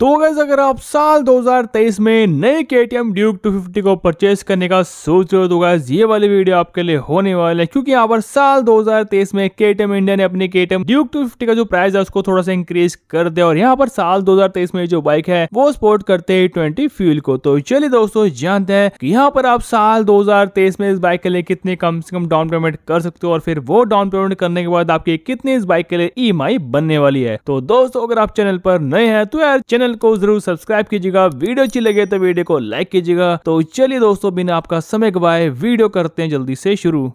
तो गैस अगर आप साल 2023 में नए K T M Duke two fifty को परचेस करने का सोच रहे हो तो गैस ये वाली वीडियो आपके लिए होने वाले है क्योंकि यहाँ पर साल 2023 में के टी एम इंडिया ने अपने K T M Duke two fifty का जो प्राइस है उसको थोड़ा सा इंक्रीज कर दिया और यहाँ पर साल 2023 में जो बाइक है वो सपोर्ट करते है ट्वेंटी फ्यूल को तो चलिए दोस्तों जानते हैं कि यहाँ पर आप साल तेईस में इस बाइक के लिए कितने कम से कम डाउन पेमेंट कर सकते हो और फिर वो डाउन पेमेंट करने के बाद आपकी कितनी इस बाइक के लिए ई e बनने वाली है तो दोस्तों अगर आप चैनल पर नए हैं तो यार चैनल चैनल को जरूर सब्सक्राइब कीजिएगा वीडियो अच्छी लगे तो वीडियो को लाइक कीजिएगा तो चलिए दोस्तों बिना आपका समय गवाए वीडियो करते हैं जल्दी से शुरू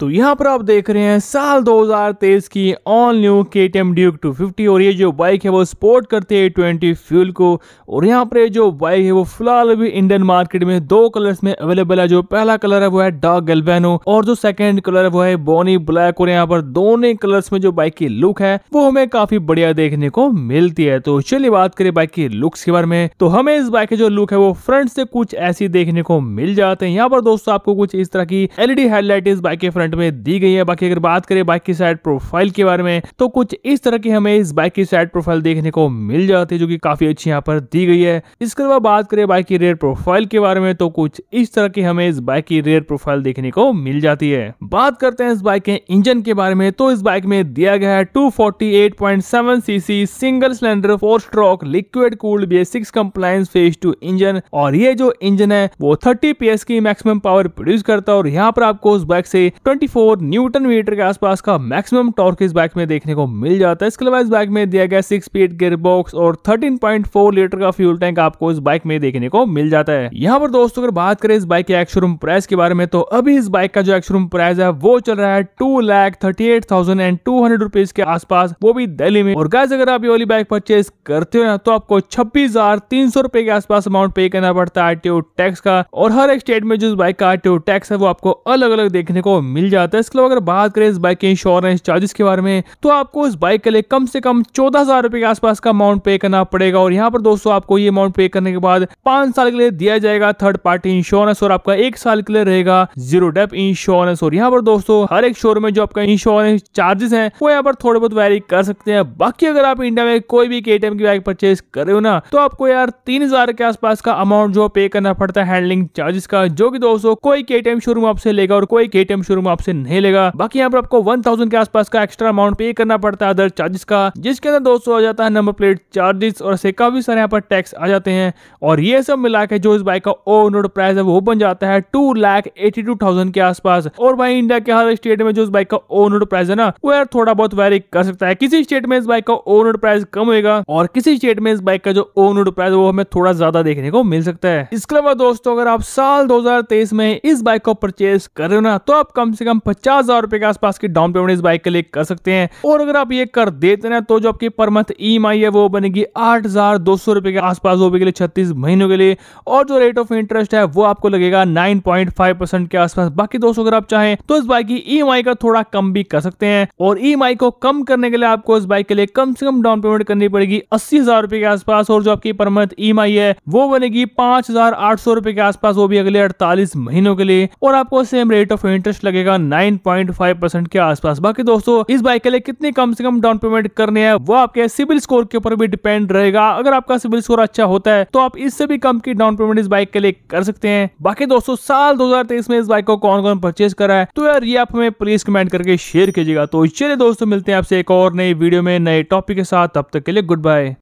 तो यहाँ पर आप देख रहे हैं साल 2023 की all new K T M Duke two fifty और ये जो बाइक है वो सपोर्ट करती है ट्वेंटी फ्यूल को और यहाँ पर जो बाइक है वो फिलहाल अभी इंडियन मार्केट में दो कलर्स में अवेलेबल है जो पहला कलर है वो है डार्क गल्वेनो और जो सेकंड कलर है वो है बोनी ब्लैक और यहाँ पर दोनों कलर्स में जो बाइक की लुक है वो हमें काफी बढ़िया देखने को मिलती है तो चलिए बात करें बाइक की लुक्स के बारे में तो हमें इस बाइक की जो लुक है वो फ्रंट से कुछ ऐसी देखने को मिल जाते हैं यहाँ पर दोस्तों आपको कुछ इस तरह की एलईडी हेडलाइट इस बाइक के फ्रंट वेरिएंट में दी गई है बाकी अगर बात करें बाइक की साइड प्रोफाइल के बारे में तो कुछ इस तरह की हमें इस बाइक की साइड प्रोफाइल देखने को मिल जाती है जो कि काफी अच्छी यहाँ पर दी गई है इसके अलावा बात करें बाइक की रेयर प्रोफाइल के बारे में तो कुछ इस तरह की हमें इस बाइक की रेयर प्रोफाइल देखने को मिल जाती है बात करते हैं इस बाइक के इंजन के बारे में तो इस बाइक में दिया गया है two CC single cylinder four stroke liquid cooled B six compliance phase two engine और ये जो इंजन है वो थर्टी पी की मैक्सिमम पावर प्रोड्यूस करता है और यहाँ पर आपको उस बाइक से 20 24 न्यूटन मीटर के आसपास का मैक्सिमम टॉर्क इस बाइक में देखने को मिल जाता है इसके अलावा इस बाइक में दिया गया सिक्स स्पीड गियर बॉक्स और 13.4 लीटर का फ्यूल टैंक आपको इस बाइक में देखने को मिल जाता है यहाँ पर दोस्तों अगर बात करें इस बाइक के एक्शोरूम प्राइस के बारे में तो अभी इस बाइक का जो एक्शोरूम प्राइस है वो चल रहा है two lakh thirty eight thousand and two hundred rupees के आसपास वो भी दिल्ली में और गैस अगर आप ये वाली बाइक परचेज करते हो ना तो आपको छब्बीस हजार तीन सौ रुपए के आसपास अमाउंट पे करना पड़ता है आरटीओ टैक्स का और हर एक स्टेट में जो इस बाइक का आरटीओ टैक्स है वो आपको अलग अलग देखने को मिल जाता है इसके अलावा अगर बात करें इस बाइक के इंश्योरेंस चार्जेस के बारे में तो आपको इस बाइक के लिए कम से कम चौदह हजार रुपए के आसपास का अमाउंट पे करना पड़ेगा और यहाँ पर दोस्तों आपको ये अमाउंट पे करने के बाद पांच साल के लिए दिया जाएगा थर्ड पार्टी इंश्योरेंस और आपका एक साल के लिए रहेगा जीरो डेप इंश्योरेंस और यहाँ पर दोस्तों हर एक शोरूम में जो आपका इंश्योरेंस चार्जेस है वो यहाँ पर थोड़े बहुत वेरी कर सकते हैं बाकी अगर आप इंडिया में कोई भी के की बाइक परचेज कर रहे हो ना तो आपको यार तीन के आसपास का अमाउंट जो पे करना पड़ता है हैंडलिंग चार्जेस का जो की दोस्तों कोई के शोरूम आपसे लेगा और कोई के शोरूम आप आपसे नहीं लेगा बाकी यहाँ पर आपको वन थाउजेंड के आसपास का एक्स्ट्रा अमाउंट पे करना पड़ता है अदर चार्जेस का जिसके अंदर दोस्तों आ जाता है नंबर प्लेट चार्जेस और ऐसे काफी सारे यहाँ पर टैक्स आ जाते हैं और ये सब मिला के जो इस बाइक का ओवर रोड प्राइस है वो बन जाता है two lakh eighty two thousand के आसपास और भाई इंडिया के हर स्टेट में जो इस बाइक का ओवर रोड प्राइस है ना वो यार थोड़ा बहुत वेरी कर सकता है किसी स्टेट में इस बाइक का ओवर रोड प्राइस कम होगा और किसी स्टेट में इस बाइक का जो ओवर रोड प्राइस वो हमें थोड़ा ज्यादा देखने को मिल सकता है इसके अलावा दोस्तों अगर आप साल 2023 में इस बाइक को परचेज कर रहे हो ना तो आप कम से कम पचास हजार रुपए के आसपास की डाउन पेमेंट इस बाइक के लिए कर सकते हैं और अगर आप ये कर देते हैं तो जो आपकी पर मंथ ई है वो बनेगी आठ हजार दो सौ रुपए के आसपास वो के लिए छत्तीस महीनों के लिए और जो रेट ऑफ इंटरेस्ट है वो आपको लगेगा नाइन पॉइंट फाइव परसेंट के आसपास बाकी दोस्तों अगर आप चाहें तो इस बाइक की ई e का थोड़ा कम भी कर सकते हैं और ई e को कम करने के लिए आपको इस बाइक के लिए कम से कम डाउन पेमेंट करनी पड़ेगी अस्सी हजार रुपए के आसपास और जो आपकी पर मंथ ई है वो बनेगी पांच हजार आठ सौ रुपए के आसपास वो भी अगले अड़तालीस महीनों के लिए और आपको सेम रेट ऑफ इंटरेस्ट लगेगा जाएगा 9.5 परसेंट के आसपास बाकी दोस्तों इस बाइक के लिए कितनी कम से कम डाउन पेमेंट करने है वो आपके सिविल स्कोर के ऊपर भी डिपेंड रहेगा अगर आपका सिविल स्कोर अच्छा होता है तो आप इससे भी कम की डाउन पेमेंट इस बाइक के लिए कर सकते हैं बाकी दोस्तों साल दो में इस बाइक को कौन कौन परचेज करा है तो यार ये आप हमें प्लीज कमेंट करके शेयर कीजिएगा तो चलिए दोस्तों मिलते हैं आपसे एक और नई वीडियो में नए टॉपिक के साथ तब तक के लिए गुड बाय